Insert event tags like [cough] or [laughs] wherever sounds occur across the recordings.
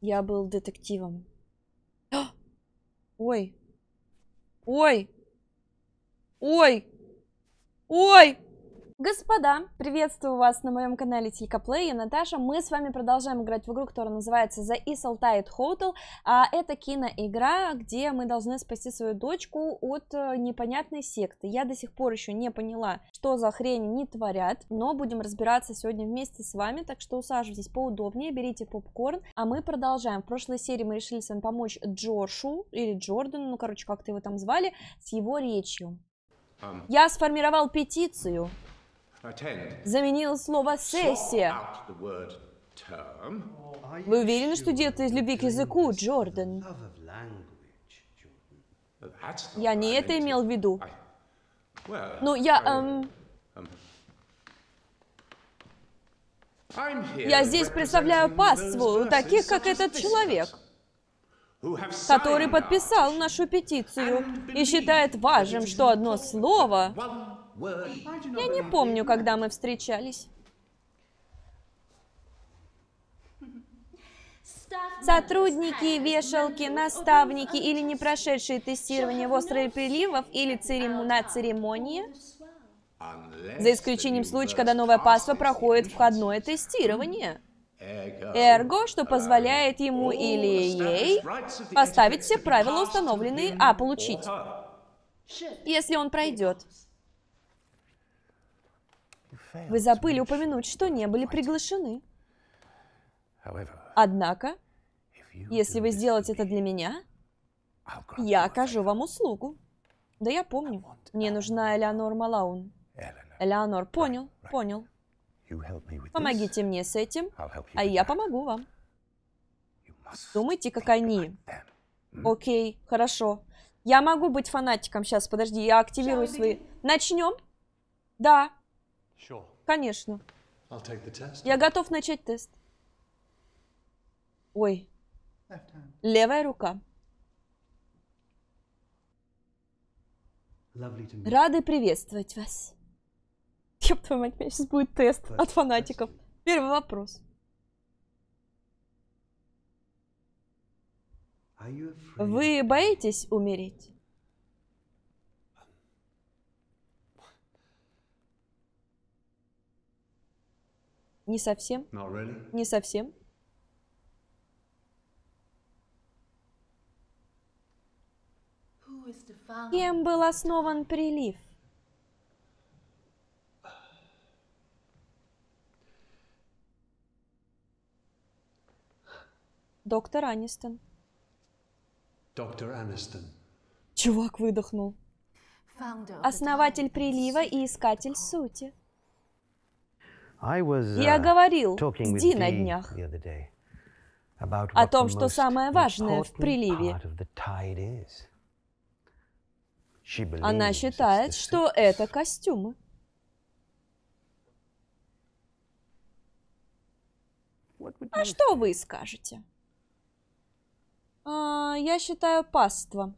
Я был детективом. [gasps] Ой. Ой. Ой. Ой. Господа, приветствую вас на моем канале Тилькоплей, я Наташа. Мы с вами продолжаем играть в игру, которая называется The Isle Tide Hotel. А это киноигра, где мы должны спасти свою дочку от э, непонятной секты. Я до сих пор еще не поняла, что за хрень они творят, но будем разбираться сегодня вместе с вами, так что усаживайтесь поудобнее, берите попкорн, а мы продолжаем. В прошлой серии мы решили с вами помочь Джоршу или Джордану, ну короче, как-то его там звали, с его речью. Я сформировал петицию заменил слово «сессия». Вы уверены, что делаете из любви к языку, Джордан? Я не это имел в виду. Ну, я... Эм... Um, я здесь представляю паству таких, как этот человек, который подписал нашу петицию и считает важным, что одно слово я не помню, когда мы встречались. Сотрудники, вешалки, наставники или не прошедшие тестирование в острове приливов или церемон... на церемонии, за исключением случая, когда новая паства проходит входное тестирование. Эрго, что позволяет ему или ей поставить все правила, установленные, а получить, если он пройдет. Вы забыли упомянуть, что не были приглашены. Однако, если вы сделаете это для меня, я окажу вам услугу. Да я помню. Мне нужна Элеонор Малаун. Элеонор, понял, понял. Помогите мне с этим, а я помогу вам. Думайте, как они. Окей, хорошо. Я могу быть фанатиком сейчас, подожди, я активирую свои... Начнем? Да. Конечно. Я готов начать тест. Ой. Левая рука. Рады приветствовать вас. Ёб твою мать, у меня сейчас будет тест от фанатиков. Первый вопрос. Вы боитесь умереть? Не совсем. Не совсем. Кем был основан прилив? Доктор Анистон. Доктор Анистон. Чувак выдохнул. Основатель прилива и искатель сути. Я uh, говорил с Ди на днях о том, что самое важное в приливе. Она считает, что это костюмы. А что вы скажете? А, я считаю паство.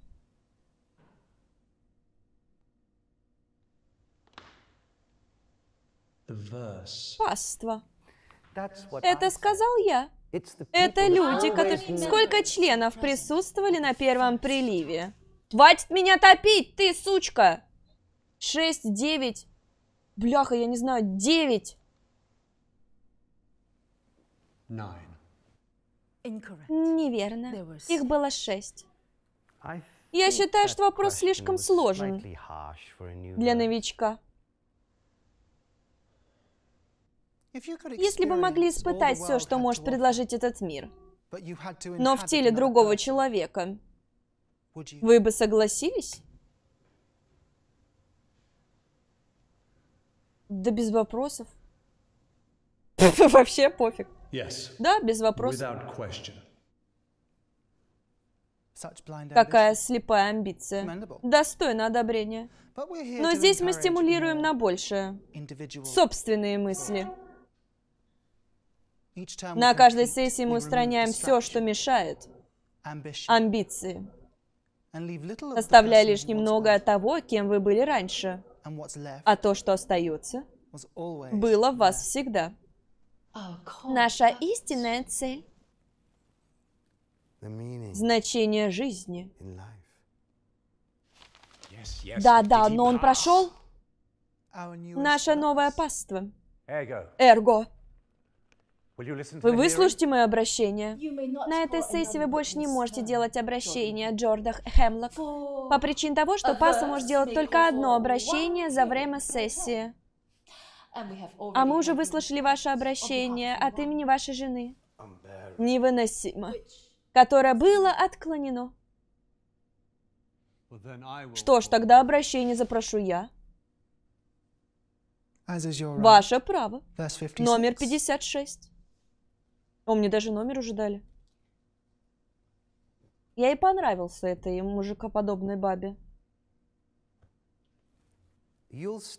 Паства. Это сказал я. Это люди, которые... Сколько членов присутствовали на первом приливе? Хватит меня топить, ты, сучка! Шесть, девять... Бляха, я не знаю, девять! Неверно. Их было шесть. Я считаю, что вопрос слишком сложен для новичка. Если бы могли испытать все, что может предложить этот мир, но в теле другого человека, вы бы согласились? Да без вопросов. [laughs] Вообще пофиг. Да, без вопросов. Какая слепая амбиция. Достойна одобрения. Но здесь мы стимулируем на большее. Собственные мысли. На каждой сессии мы устраняем все, что мешает. Амбиции. Оставляя лишь немного от того, кем вы были раньше. А то, что остается, было в вас всегда. Наша истинная цель значение жизни. Да-да, но он прошел. Наше новое паство. Эрго. Вы выслушайте мое обращение. На этой сессии вы больше не можете делать обращение, Джордах Хемлок, по причине того, что Паса может делать только одно обращение за время сессии. А мы уже выслушали ваше обращение от имени вашей жены. Невыносимо. Которое было отклонено. Что ж, тогда обращение запрошу я. Ваше право. Номер 56. О, а мне даже номер уже дали. Я и понравился этой мужикоподобной бабе.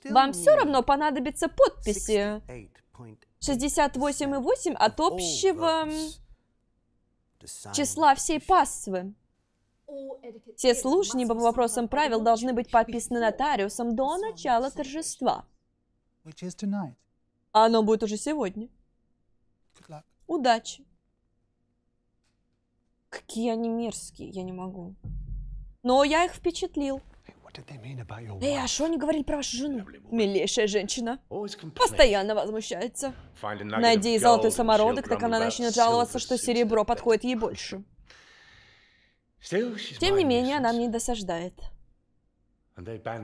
Вам все равно понадобятся подписи 68,8 от общего числа всей паствы. Все слушания по вопросам правил должны быть подписаны нотариусом до начала торжества. Оно будет уже сегодня. Удачи. Какие они мерзкие, я не могу. Но я их впечатлил. Эй, а что они говорили про вашу жену? Милейшая женщина. Постоянно возмущается. Найди золотой самородок, так она начнет жаловаться, что серебро подходит ей больше. Тем не менее, она мне досаждает.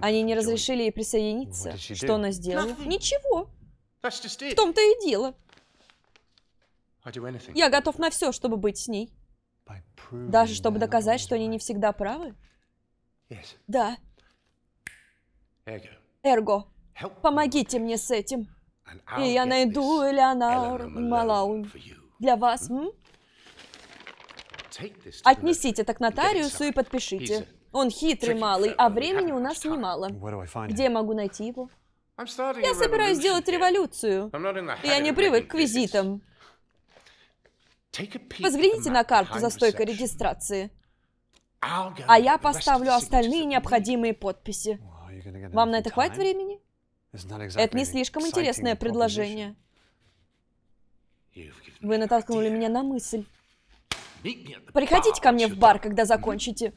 Они не разрешили ей присоединиться. Что она сделала? Ничего. В том-то и дело. Я готов на все, чтобы быть с ней. Даже чтобы доказать, что они не всегда правы? Да. Эрго, помогите мне с этим. И я найду Элеонор Малаун для вас. М? Отнесите к нотариусу и подпишите. Он хитрый малый, а времени у нас немало. Где я могу найти его? Я собираюсь сделать революцию. Я не привык к визитам. Взгляните на карту за стойкой регистрации. А я поставлю остальные необходимые подписи. Вам на это хватит времени? Это не слишком интересное предложение. Вы натолкнули меня на мысль. Приходите ко мне в бар, когда закончите.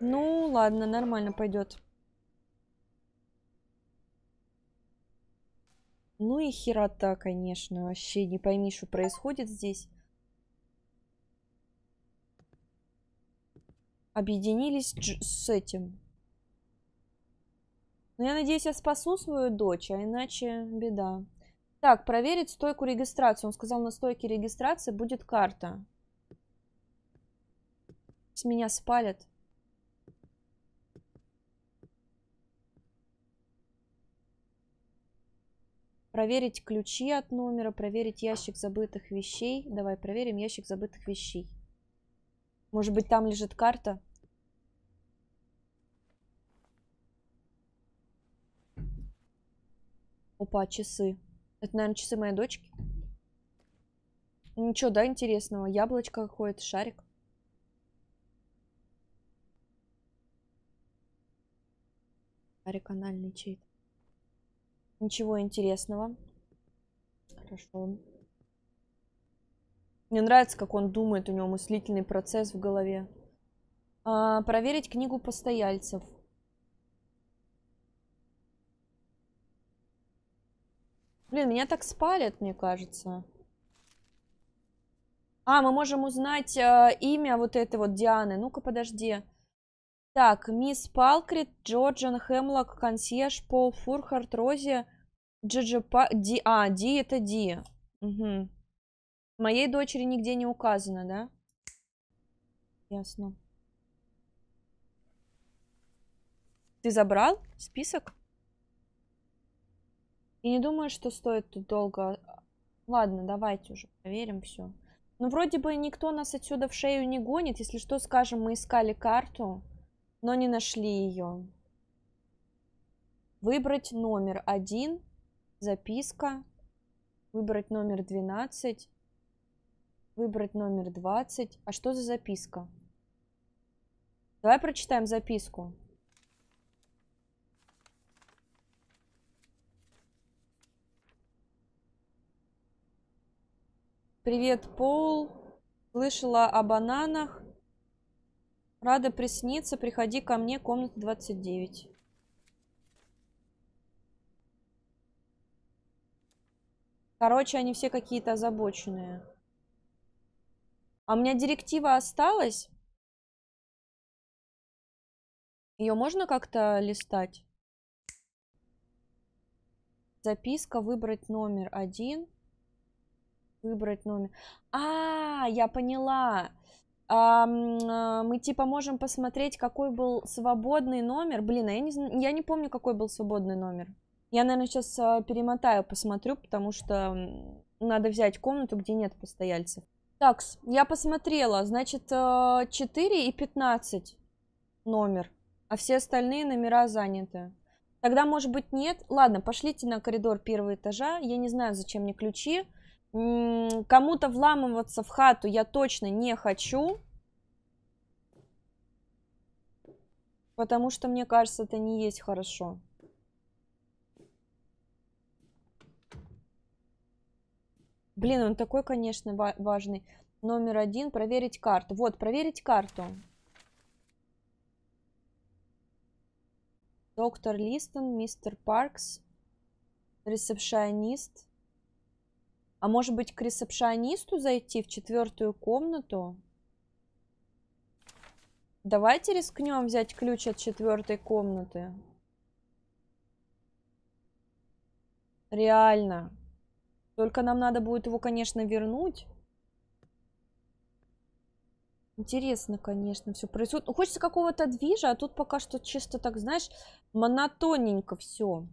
Ну, ладно, нормально пойдет. Ну и херота, конечно. Вообще не пойми, что происходит здесь. Объединились с этим. Но ну, я надеюсь, я спасу свою дочь, а иначе беда. Так, проверить стойку регистрации. Он сказал, на стойке регистрации будет карта. С меня спалят. Проверить ключи от номера, проверить ящик забытых вещей. Давай проверим ящик забытых вещей. Может быть, там лежит карта? Опа, часы. Это, наверное, часы моей дочки. Ничего, да, интересного. Яблочко какое-то, шарик. Шарик анальный чей-то. Ничего интересного. Хорошо. Мне нравится, как он думает, у него мыслительный процесс в голове. А, проверить книгу постояльцев. Блин, меня так спалят, мне кажется. А, мы можем узнать э, имя вот этой вот Дианы. Ну-ка, подожди. Подожди. Так, мисс Палкрит, Джорджин, Хемлок, Консьерж, Пол, Фурхарт, Рози, Джиджи Па... Ди... А, Ди это Ди. Угу. Моей дочери нигде не указано, да? Ясно. Ты забрал список? И не думаю, что стоит тут долго. Ладно, давайте уже проверим все. Ну, вроде бы никто нас отсюда в шею не гонит. Если что, скажем, мы искали карту но не нашли ее. Выбрать номер 1, записка, выбрать номер 12, выбрать номер 20. А что за записка? Давай прочитаем записку. Привет, Пол. Слышала о бананах. Рада присниться, приходи ко мне, комната 29. Короче, они все какие-то озабоченные. А у меня директива осталась. Ее можно как-то листать? Записка, выбрать номер один. Выбрать номер. А, я поняла. Э, мы типа можем посмотреть, какой был свободный номер. Блин, а я не, я не помню, какой был свободный номер. Я, наверное, сейчас э, перемотаю, посмотрю, потому что надо взять комнату, где нет постояльцев. Так, я посмотрела, значит, 4 э, и 15 номер, а все остальные номера заняты. Тогда, может быть, нет? Ладно, пошлите на коридор первого этажа, я не знаю, зачем мне ключи. Кому-то вламываться в хату я точно не хочу. Потому что, мне кажется, это не есть хорошо. Блин, он такой, конечно, важный. Номер один. Проверить карту. Вот, проверить карту. Доктор Листон, мистер Паркс, ресепшионист. А может быть к ресепшионисту зайти в четвертую комнату? Давайте рискнем взять ключ от четвертой комнаты. Реально. Только нам надо будет его, конечно, вернуть. Интересно, конечно, все происходит. Ну, хочется какого-то движа, а тут пока что чисто так, знаешь, монотонненько все.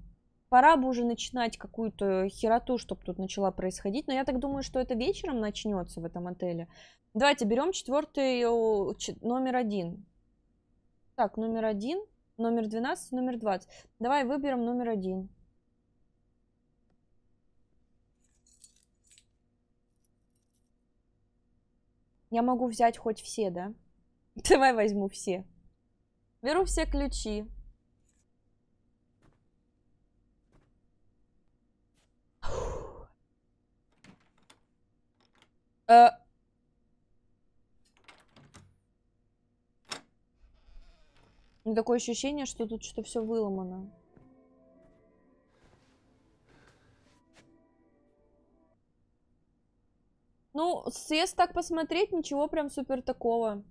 Пора бы уже начинать какую-то хероту, чтобы тут начала происходить. Но я так думаю, что это вечером начнется в этом отеле. Давайте берем четвертый номер один. Так, номер один, номер 12, номер 20. Давай выберем номер один. Я могу взять хоть все, да? [laughs] Давай возьму все. Беру все ключи. Э... Ну, такое ощущение, что тут что-то все выломано. Ну, съезд так посмотреть, ничего прям супер такого.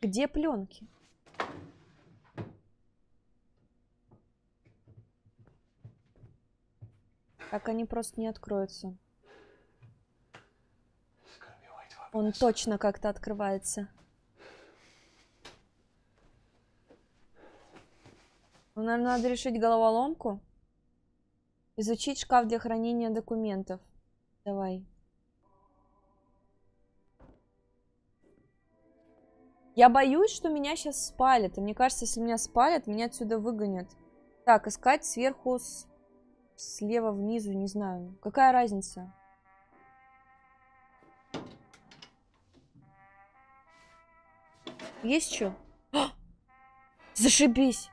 Где пленки? Так они просто не откроются. Он точно как-то открывается. Ну, наверное, надо решить головоломку. Изучить шкаф для хранения документов. Давай. Я боюсь, что меня сейчас спалят. И мне кажется, если меня спалят, меня отсюда выгонят. Так, искать сверху с слева внизу, не знаю. Какая разница? Есть что? А! Зашибись!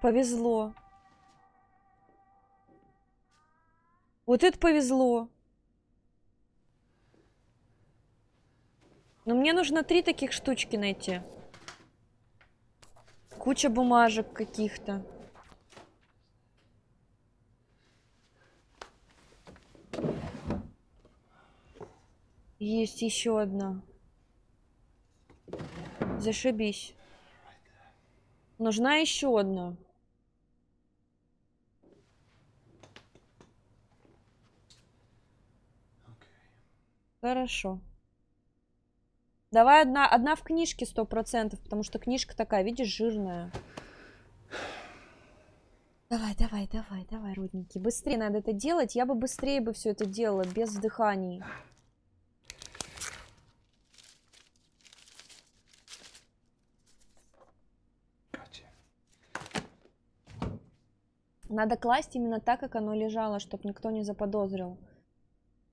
Повезло. Вот это повезло. Но мне нужно три таких штучки найти. Куча бумажек каких-то. Есть еще одна. Зашибись. Нужна еще одна. Хорошо. Давай одна, одна в книжке сто процентов, потому что книжка такая, видишь, жирная. Давай, давай, давай, давай, родненький. Быстрее надо это делать. Я бы быстрее бы все это делала, без дыханий. Надо класть именно так, как оно лежало, чтобы никто не заподозрил.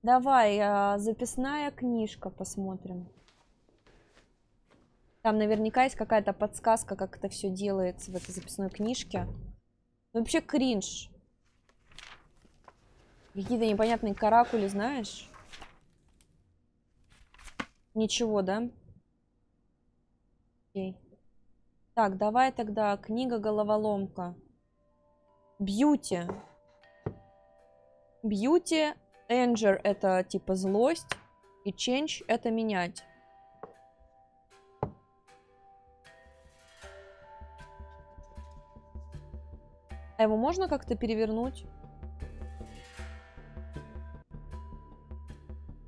Давай, а, записная книжка посмотрим. Там наверняка есть какая-то подсказка, как это все делается в этой записной книжке. Ну, вообще кринж. Какие-то непонятные каракули, знаешь? Ничего, да? Окей. Так, давай тогда книга-головоломка бьюти. Бьюти, Энджер это типа злость, и change это менять. А его можно как-то перевернуть?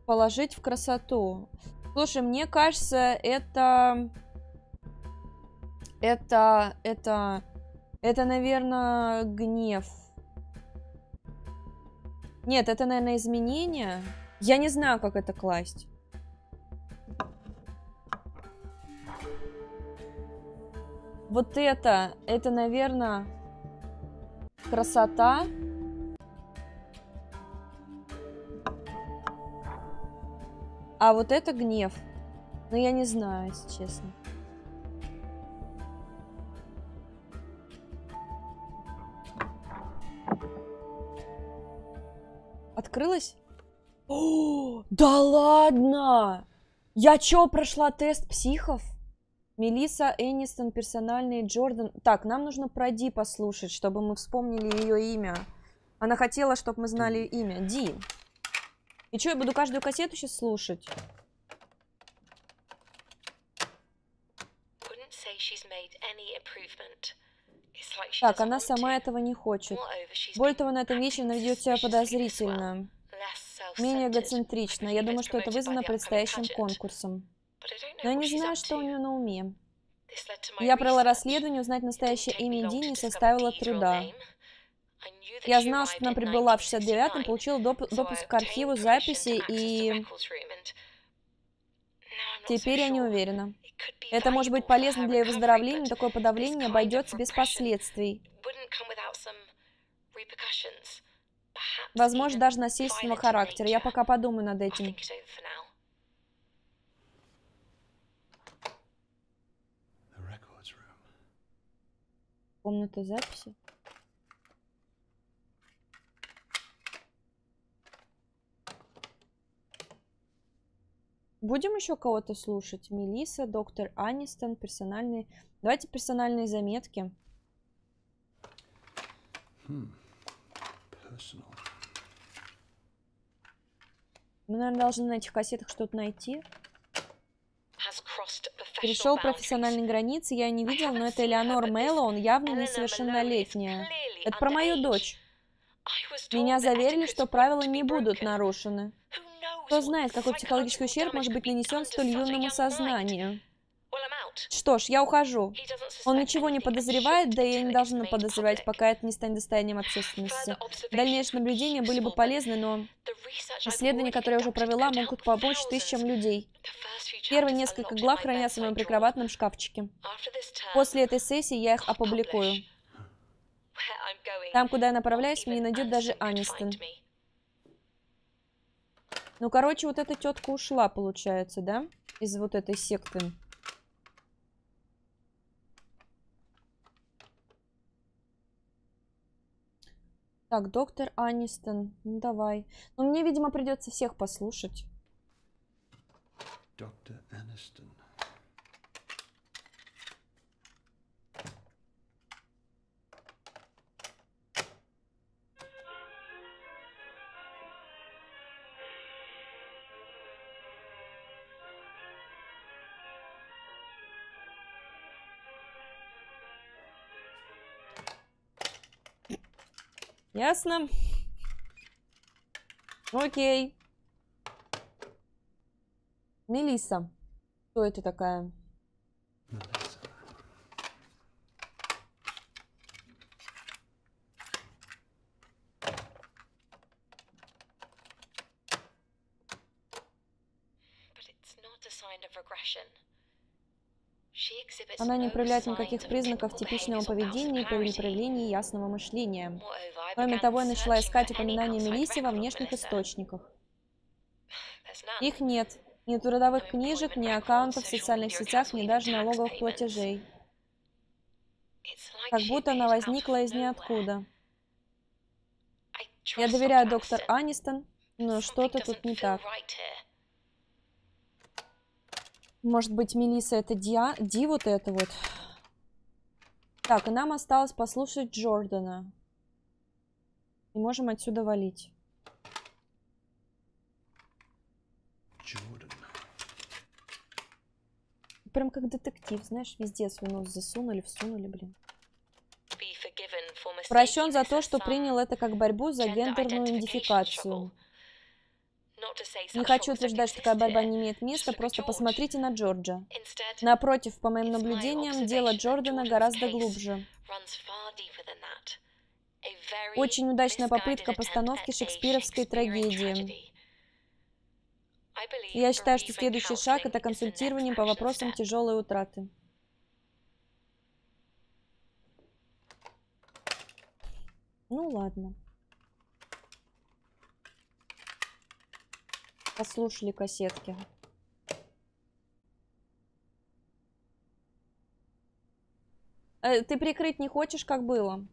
Положить в красоту. Слушай, мне кажется, это... Это... Это... Это, наверное, гнев. Нет, это, наверное, изменение. Я не знаю, как это класть. Вот это, это, наверное, красота. А вот это гнев. Но я не знаю, если честно. Открылась? О, [gasps] да ладно! Я чё, прошла тест психов? Мелиса Энистон, персональный Джордан. Так, нам нужно про Ди послушать, чтобы мы вспомнили ее имя. Она хотела, чтобы мы знали имя. Ди. И что, я буду каждую кассету сейчас слушать? say she's made any improvement. Так, она сама этого не хочет. Более того, на этом вечере она ведет себя подозрительно, менее эгоцентрично. Я думаю, что это вызвано предстоящим конкурсом. Но я не знаю, что у нее на уме. Я провела расследование, узнать настоящее имя Ди не составило труда. Я знала, что она прибыла в 69-м, получила доп допуск к архиву записей и... Теперь я не уверена. Это может быть полезно для ее выздоровления, но такое подавление обойдется без последствий. Возможно, даже насильственного характера. Я пока подумаю над этим. Комната записи? Будем еще кого-то слушать? Мелиса, доктор Анистон, персональные... Давайте персональные заметки. Хм, Мы, наверное, должны на этих кассетах что-то найти. Пришел профессиональной границы, я не видел, но это Элеонор Мэллоун, явно несовершеннолетняя. Это про мою дочь. Меня заверили, что правила не будут нарушены. Кто знает, какой психологический ущерб может быть нанесен столь юному сознанию. Что ж, я ухожу. Он ничего не подозревает, да и я не должна подозревать, пока это не станет достоянием общественности. Дальнейшие наблюдения были бы полезны, но исследования, которые я уже провела, могут помочь тысячам людей. Первые несколько глав хранятся в моем прикроватном шкафчике. После этой сессии я их опубликую. Там, куда я направляюсь, меня не найдет даже Анистон. Ну, короче, вот эта тетка ушла, получается, да? Из вот этой секты. Так, доктор Анистон, ну давай. Ну, мне, видимо, придется всех послушать. Доктор Анистон. Ясно? Окей. Мелиса. Кто это такая? Она не проявляет никаких признаков типичного поведения или проявлений ясного мышления. Кроме того, я начала искать упоминания Мелиси во внешних источниках. Их нет. Ни ну, трудовых книжек, ни аккаунтов в социальных сетях, ни даже налоговых платежей. Как будто она возникла из ниоткуда. Я доверяю доктор Анистон, но что-то тут не так. Может быть, Мелисса это Диа... Ди вот это вот. Так, и нам осталось послушать Джордана. И можем отсюда валить. Jordan. Прям как детектив, знаешь, везде свой нос засунули, всунули, блин. Прощен за то, что принял это как борьбу за гендерную идентификацию. Не хочу утверждать, что такая борьба не имеет места, просто посмотрите на Джорджа. Напротив, по моим наблюдениям, дело Джордана гораздо глубже. Очень удачная попытка постановки шекспировской трагедии. Я считаю, что следующий шаг – это консультирование по вопросам тяжелой утраты. Ну ладно. Послушали кассетки. Э, ты прикрыть не хочешь, как было?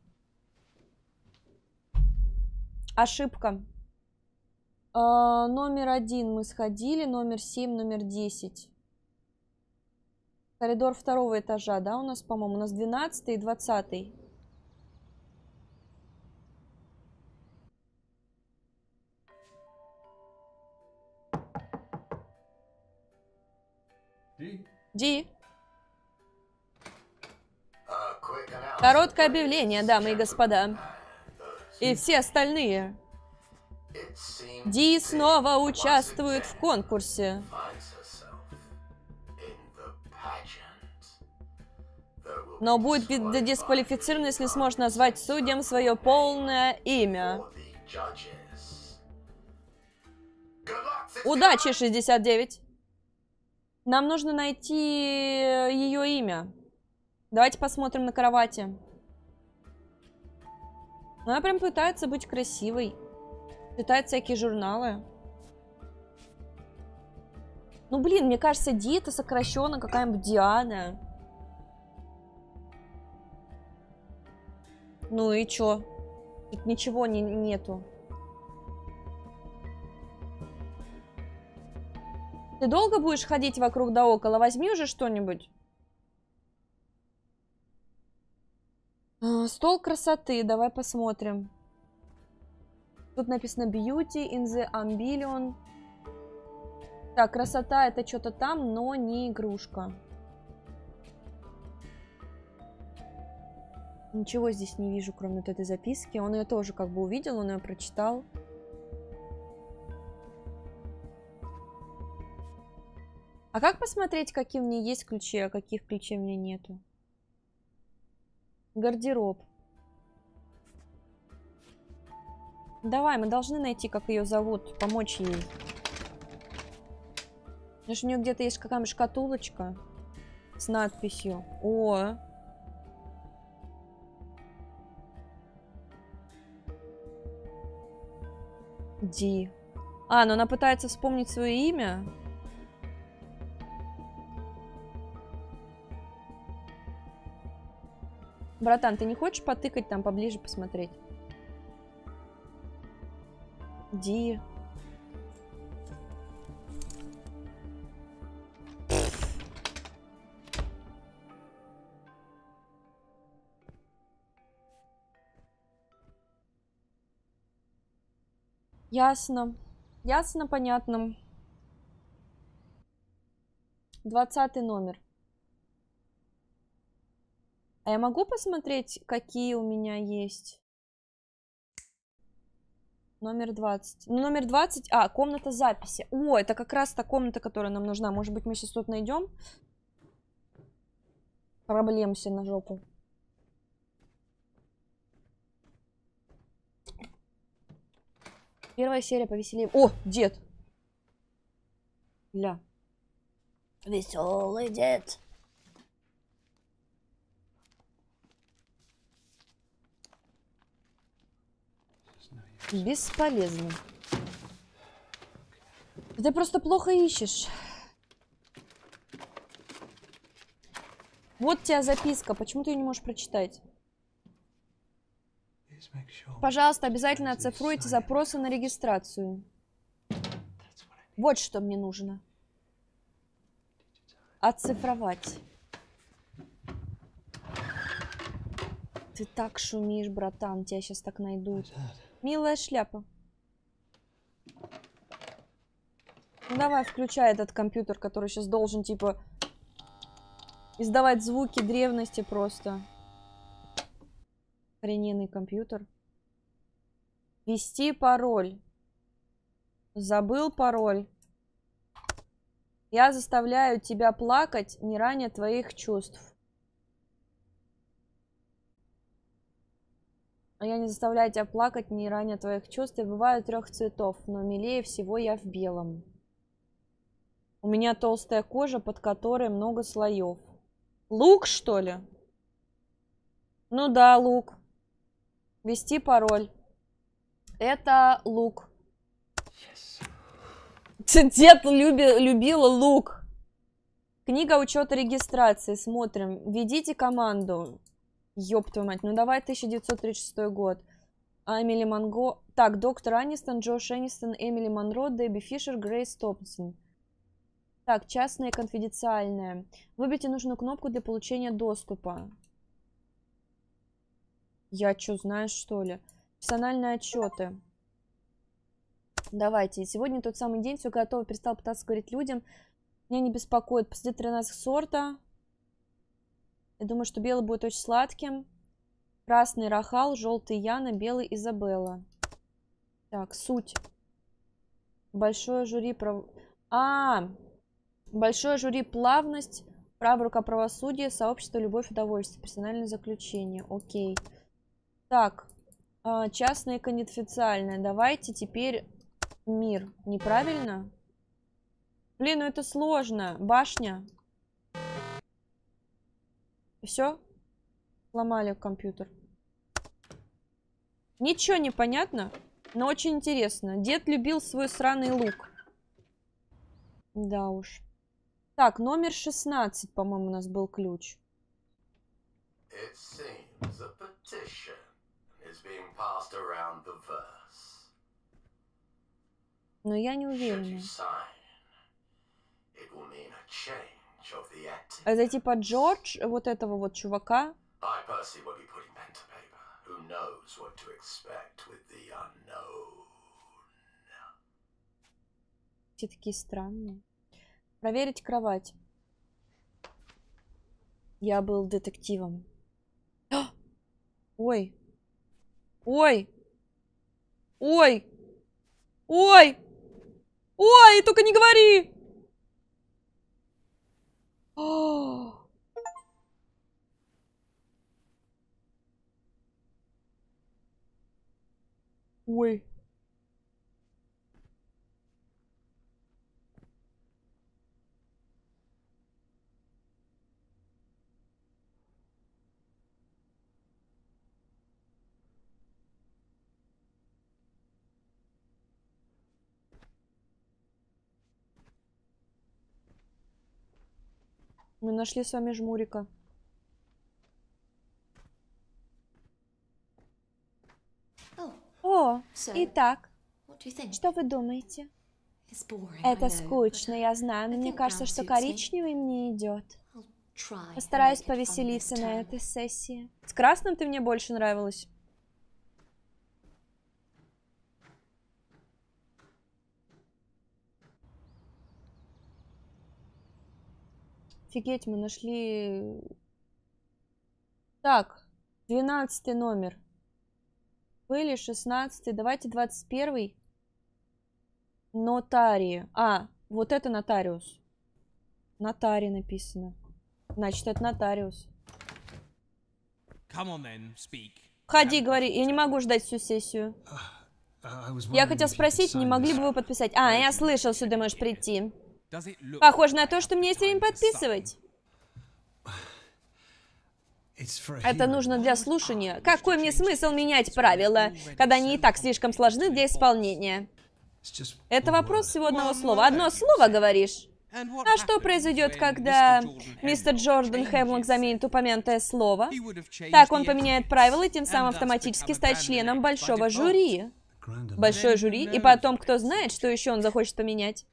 Ошибка. Uh, номер один мы сходили, номер семь, номер десять. Коридор второго этажа, да, у нас, по-моему? У нас двенадцатый и двадцатый. Ди. А, Короткое объявление, дамы и господа и все остальные. Ди снова участвует в конкурсе. Но будет дисквалифицирован, если сможет назвать судьям свое полное имя. Удачи, 69! Нам нужно найти э, ее имя. Давайте посмотрим на кровати. Она прям пытается быть красивой. Читает всякие журналы. Ну, блин, мне кажется, Ди это сокращенно какая-нибудь Диана. Ну и чё? Тут ничего не, нету. Ты долго будешь ходить вокруг да около? Возьми уже что-нибудь. А, Стол красоты, давай посмотрим. Тут написано beauty in the ambillion. Так, красота это что-то там, но не игрушка. Ничего здесь не вижу, кроме вот этой записки. Он ее тоже как бы увидел, он ее прочитал. А как посмотреть, какие у меня есть ключи, а каких ключей у меня нету? Гардероб. Давай, мы должны найти, как ее зовут, помочь ей. Значит, у нее где-то есть какая-нибудь шкатулочка с надписью. О! Ди. А, но она пытается вспомнить свое имя. Братан, ты не хочешь потыкать там поближе посмотреть? Ди. Ясно. Ясно, понятно. Двадцатый номер. А я могу посмотреть, какие у меня есть? Номер 20. Ну, номер 20. А, комната записи. О, это как раз та комната, которая нам нужна. Может быть, мы сейчас тут найдем? Проблемся на жопу. Первая серия повеселее. О, дед. Ля. Веселый дед. Бесполезно. Ты просто плохо ищешь. Вот тебя записка. Почему ты ее не можешь прочитать? Пожалуйста, обязательно оцифруйте запросы на регистрацию. Вот что мне нужно. Оцифровать. Ты так шумишь, братан. Тебя сейчас так найдут. Милая шляпа. Ну давай, включай этот компьютер, который сейчас должен, типа, издавать звуки древности просто. Охрененный компьютер. Ввести пароль. Забыл пароль. Я заставляю тебя плакать не ранее твоих чувств. я не заставляю тебя плакать, не раня твоих чувств. Я бываю трех цветов, но милее всего я в белом. У меня толстая кожа, под которой много слоев. Лук, что ли? Ну да, лук. Ввести пароль. Это лук. Yes. Дед люби, любила лук. Книга учета регистрации. Смотрим. Введите команду. Ёб твою мать, ну давай 1936 год. Эмили Манго... Так, доктор Анистон, Джош Энистон, Эмили Монро, Дебби Фишер, Грейс Топсон. Так, частное конфиденциальное. Выберите нужную кнопку для получения доступа. Я что, знаешь, что ли? Персональные отчеты. Давайте. Сегодня тот самый день, все готово, перестал пытаться говорить людям. Меня не беспокоит. После 13 сорта я думаю, что белый будет очень сладким. Красный Рахал, желтый Яна, белый Изабелла. Так, суть. Большое жюри прав... А, большое жюри плавность, право рука правосудия, сообщество, любовь, удовольствие, персональное заключение. Окей. Так, а, частное и конфиденциальное. Давайте теперь мир. Неправильно? Блин, ну это сложно. Башня. Все? Ломали компьютер. Ничего не понятно, но очень интересно. Дед любил свой сраный лук. Да уж. Так, номер 16, по-моему, у нас был ключ. Но я не уверена. Это типа Джордж, вот этого вот чувака. Все такие странные. Проверить кровать. Я был детективом. А! Ой. Ой. Ой. Ой. Ой, только не говори. Oh Ouais. Мы нашли с вами жмурика. О, итак, что вы думаете? Это скучно, я знаю, но мне кажется, что коричневый мне идет. Постараюсь повеселиться на этой сессии. С красным ты мне больше нравилась. Офигеть, мы нашли... Так, 12 номер. Были 16, давайте 21. Нотарии. А, вот это нотариус. Нотари написано. Значит, это нотариус. On, then, Ходи, говори. Я не могу ждать всю сессию. Uh, я хотел спросить, не могли бы вы подписать? А, я слышал, сюда можешь прийти. Похоже на то, что мне есть время подписывать. Это нужно для слушания. Какой мне смысл менять правила, когда они и так слишком сложны для исполнения? Это вопрос всего одного слова. Одно слово говоришь. А что произойдет, когда мистер Джордан Хевлок заменит упомянутое слово? Так он поменяет правила и тем самым автоматически станет членом большого жюри. Большое жюри, и потом кто знает, что еще он захочет поменять.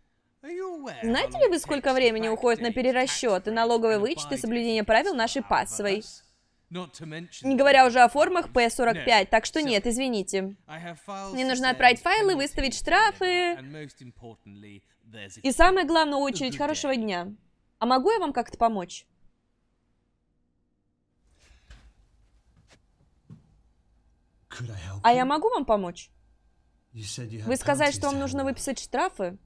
Знаете ли вы, сколько времени уходит на перерасчет и налоговый вычет соблюдение правил нашей пассовой? Не говоря уже о формах P45, так что нет, извините. Мне нужно отправить файлы, выставить штрафы. И самое главное, очередь хорошего дня. А могу я вам как-то помочь? А я могу вам помочь? Вы сказали, что вам нужно выписать штрафы?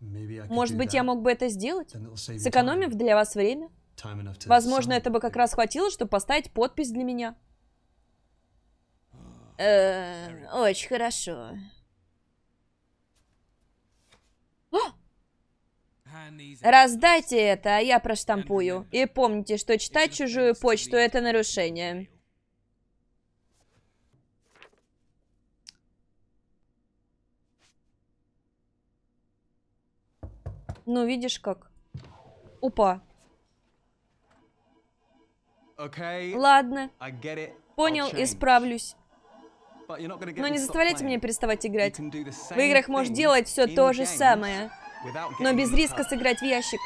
Может быть, я мог бы это сделать, сэкономив для вас время? Возможно, это бы как раз хватило, чтобы поставить подпись для меня. Uh, э, очень хорошо. Раздайте это, а я проштампую. И помните, что читать чужую почту — это нарушение. Ну, видишь как. Упа. Okay. Ладно. Понял, исправлюсь. Но ну, не заставляйте меня переставать играть. В играх можешь делать все то же самое, но без риска сыграть в ящик.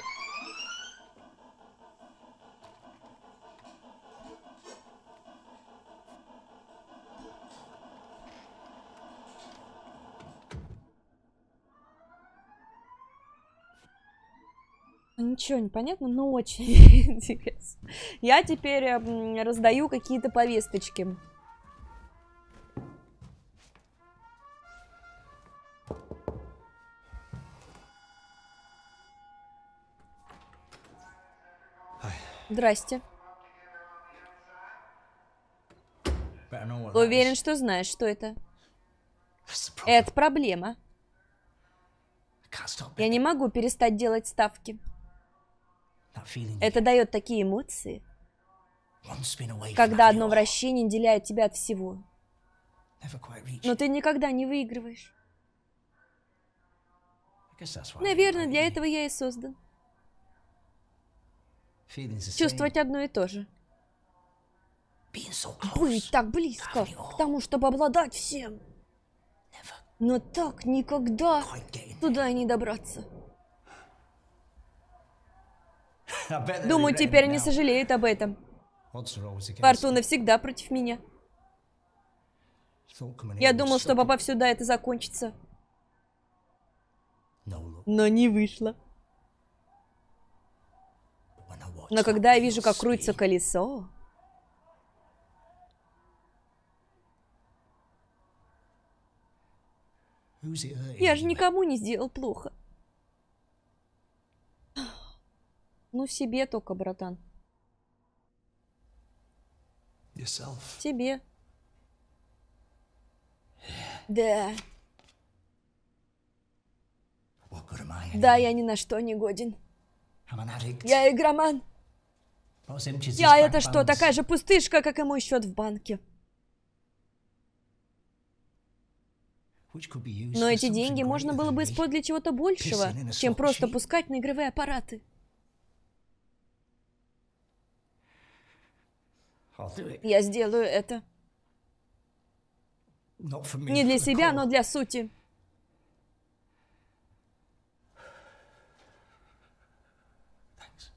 Ничего не понятно, но очень [laughs] интересно. Я теперь раздаю какие-то повесточки. Здрасте. Уверен, что знаешь, что это. Это проблема. Я не могу перестать делать ставки. Это дает такие эмоции, когда одно вращение отделяет тебя от всего. Но ты никогда не выигрываешь. Наверное, для этого я и создан. Чувствовать одно и то же. Быть так близко к тому, чтобы обладать всем. Но так никогда туда и не добраться. [laughs] Думаю, теперь они сожалеют об этом. Фортуна всегда против меня. Я думал, что попав сюда, это закончится. Но не вышло. Но когда я вижу, как крутится колесо... Я же никому не сделал плохо. Ну, себе только, братан. Yourself. Тебе. Yeah. Да. Да, я ни на что не годен. Я игроман. Я это что, такая же пустышка, как и мой счет в банке. Но эти деньги можно было бы использовать для чего-то большего, чем просто пускать на игровые аппараты. Я сделаю это. Не для себя, но для сути.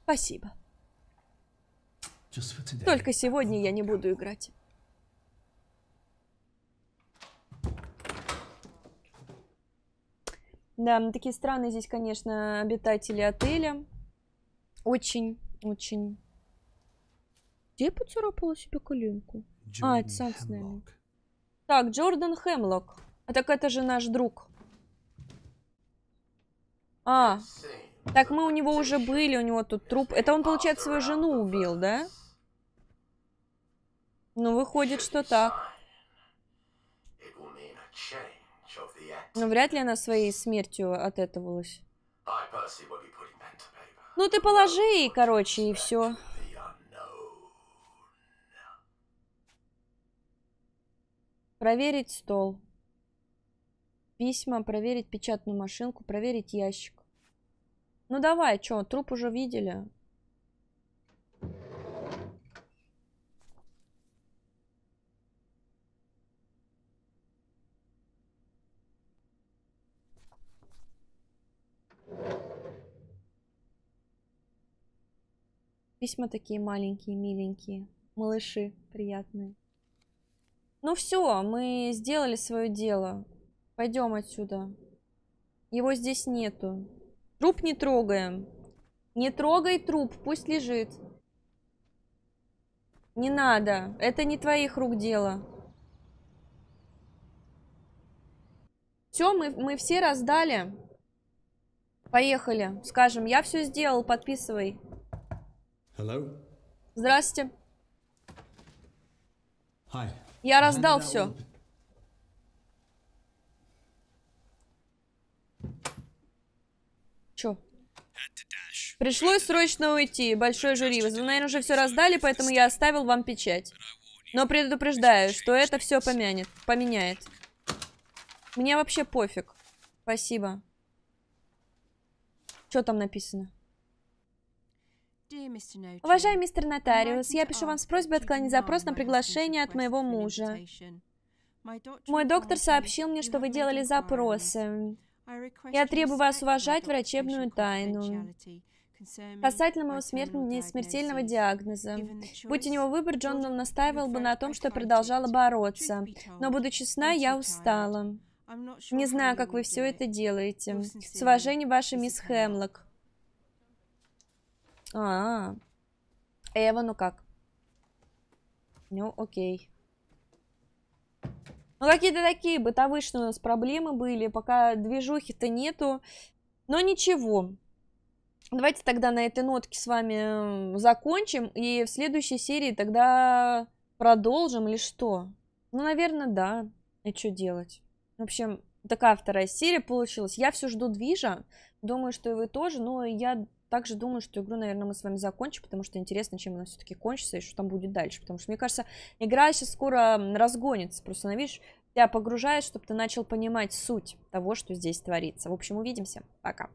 Спасибо. Только сегодня я не буду играть. Да, такие странные здесь, конечно, обитатели отеля. Очень, очень где я поцарапала себе коленку? А, Джордан а, это сам с нами. Так, Джордан Хемлок. А так это же наш друг. А, так мы у него уже были, у него тут труп. Это он, получается, свою жену убил, да? Ну, выходит, что так. Но ну, вряд ли она своей смертью от этого. Ну, ты положи, короче, и все. Проверить стол. Письма, проверить печатную машинку, проверить ящик. Ну давай, что? труп уже видели. Письма такие маленькие, миленькие. Малыши приятные. Ну все, мы сделали свое дело. Пойдем отсюда. Его здесь нету. Труп не трогаем. Не трогай труп, пусть лежит. Не надо, это не твоих рук дело. Все, мы, мы все раздали. Поехали. Скажем, я все сделал, подписывай. Hello. Здрасте. Hi. Я раздал все. Чё? Пришлось срочно уйти. Большой жюри. Вы, наверное, уже все раздали, поэтому я оставил вам печать. Но предупреждаю, что это все помянет, поменяет. Мне вообще пофиг. Спасибо. Что там написано? Уважаемый мистер нотариус, я пишу вам с просьбой отклонить запрос на приглашение от моего мужа. Мой доктор сообщил мне, что вы делали запросы. Я требую вас уважать врачебную тайну. Касательно моего смертного, смертельного диагноза. Будь у него выбор, Джонатан настаивал бы на том, что продолжала бороться. Но, буду честна, я устала. Не знаю, как вы все это делаете. С уважением, ваша мисс Хэмлок. А, -а, а, Эва, ну как? Ну, окей. Ну, какие-то такие бытовые у нас проблемы были, пока движухи-то нету. Но ничего. Давайте тогда на этой нотке с вами закончим. И в следующей серии тогда продолжим или что? Ну, наверное, да. И что делать? В общем, такая вторая серия получилась. Я все жду движа. Думаю, что и вы тоже. Но я также думаю, что игру, наверное, мы с вами закончим, потому что интересно, чем она все-таки кончится и что там будет дальше. Потому что, мне кажется, игра сейчас скоро разгонится. Просто она, ну, видишь, тебя погружает, чтобы ты начал понимать суть того, что здесь творится. В общем, увидимся. Пока.